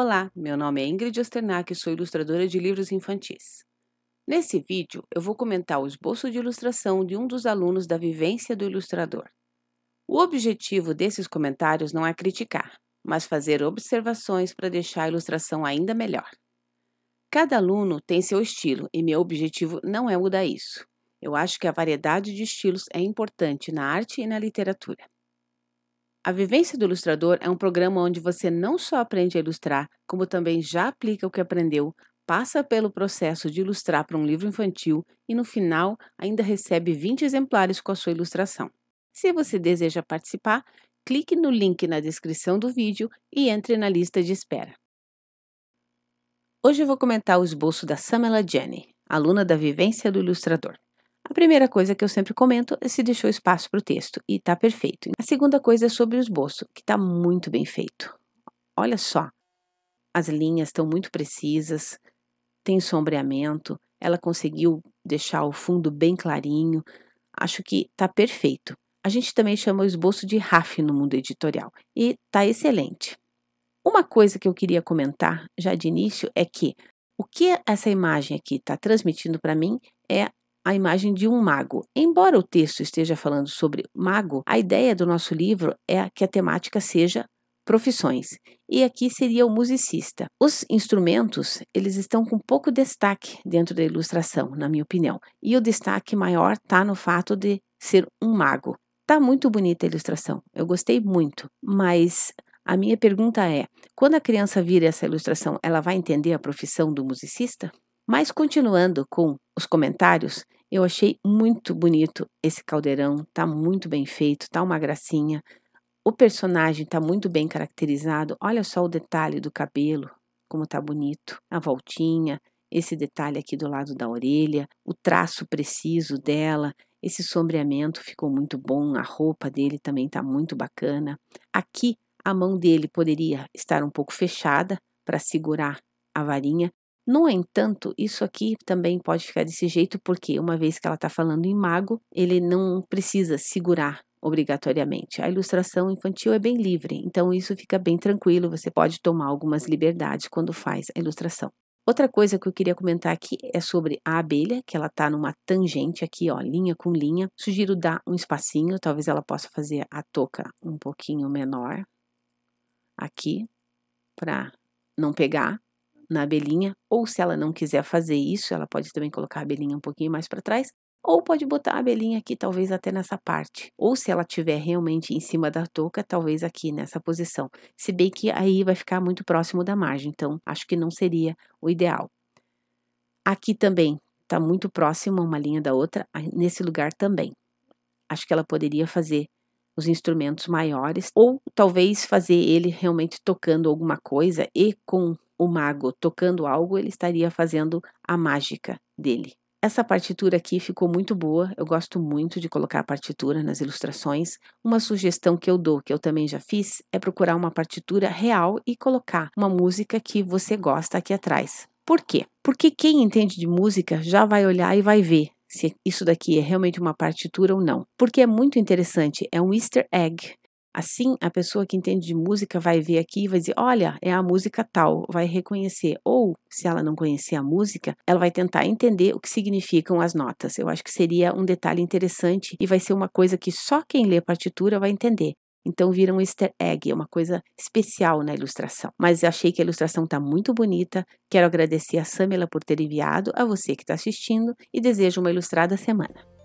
Olá, meu nome é Ingrid Osternak e sou ilustradora de livros infantis. Nesse vídeo, eu vou comentar o esboço de ilustração de um dos alunos da vivência do ilustrador. O objetivo desses comentários não é criticar, mas fazer observações para deixar a ilustração ainda melhor. Cada aluno tem seu estilo e meu objetivo não é mudar isso. Eu acho que a variedade de estilos é importante na arte e na literatura. A Vivência do Ilustrador é um programa onde você não só aprende a ilustrar, como também já aplica o que aprendeu, passa pelo processo de ilustrar para um livro infantil e, no final, ainda recebe 20 exemplares com a sua ilustração. Se você deseja participar, clique no link na descrição do vídeo e entre na lista de espera. Hoje eu vou comentar o esboço da Samela Jenny, aluna da Vivência do Ilustrador. A primeira coisa que eu sempre comento é se deixou espaço para o texto e está perfeito. A segunda coisa é sobre o esboço, que está muito bem feito. Olha só, as linhas estão muito precisas, tem sombreamento, ela conseguiu deixar o fundo bem clarinho. Acho que está perfeito. A gente também chama o esboço de RAF no mundo editorial e está excelente. Uma coisa que eu queria comentar já de início é que o que essa imagem aqui está transmitindo para mim é a imagem de um mago. Embora o texto esteja falando sobre mago, a ideia do nosso livro é que a temática seja profissões. E aqui seria o musicista. Os instrumentos, eles estão com pouco destaque dentro da ilustração, na minha opinião. E o destaque maior está no fato de ser um mago. Está muito bonita a ilustração. Eu gostei muito, mas a minha pergunta é: quando a criança vir essa ilustração, ela vai entender a profissão do musicista? Mas continuando com os comentários, eu achei muito bonito esse caldeirão, tá muito bem feito, tá uma gracinha. O personagem tá muito bem caracterizado. Olha só o detalhe do cabelo, como tá bonito, a voltinha, esse detalhe aqui do lado da orelha, o traço preciso dela, esse sombreamento ficou muito bom, a roupa dele também tá muito bacana. Aqui a mão dele poderia estar um pouco fechada para segurar a varinha, no entanto, isso aqui também pode ficar desse jeito, porque uma vez que ela está falando em mago, ele não precisa segurar obrigatoriamente. A ilustração infantil é bem livre, então isso fica bem tranquilo, você pode tomar algumas liberdades quando faz a ilustração. Outra coisa que eu queria comentar aqui é sobre a abelha, que ela está numa tangente aqui, ó, linha com linha. Sugiro dar um espacinho, talvez ela possa fazer a touca um pouquinho menor aqui, para não pegar na abelhinha, ou se ela não quiser fazer isso, ela pode também colocar a abelhinha um pouquinho mais para trás, ou pode botar a abelhinha aqui, talvez até nessa parte. Ou se ela tiver realmente em cima da touca, talvez aqui nessa posição. Se bem que aí vai ficar muito próximo da margem, então acho que não seria o ideal. Aqui também está muito próximo uma linha da outra, nesse lugar também. Acho que ela poderia fazer os instrumentos maiores, ou talvez fazer ele realmente tocando alguma coisa e com o mago tocando algo, ele estaria fazendo a mágica dele. Essa partitura aqui ficou muito boa, eu gosto muito de colocar a partitura nas ilustrações. Uma sugestão que eu dou, que eu também já fiz, é procurar uma partitura real e colocar uma música que você gosta aqui atrás. Por quê? Porque quem entende de música já vai olhar e vai ver se isso daqui é realmente uma partitura ou não. Porque é muito interessante, é um easter egg Assim, a pessoa que entende de música vai ver aqui e vai dizer: olha, é a música tal, vai reconhecer. Ou, se ela não conhecer a música, ela vai tentar entender o que significam as notas. Eu acho que seria um detalhe interessante e vai ser uma coisa que só quem lê a partitura vai entender. Então vira um easter egg, é uma coisa especial na ilustração. Mas achei que a ilustração está muito bonita. Quero agradecer a Samela por ter enviado, a você que está assistindo e desejo uma ilustrada semana.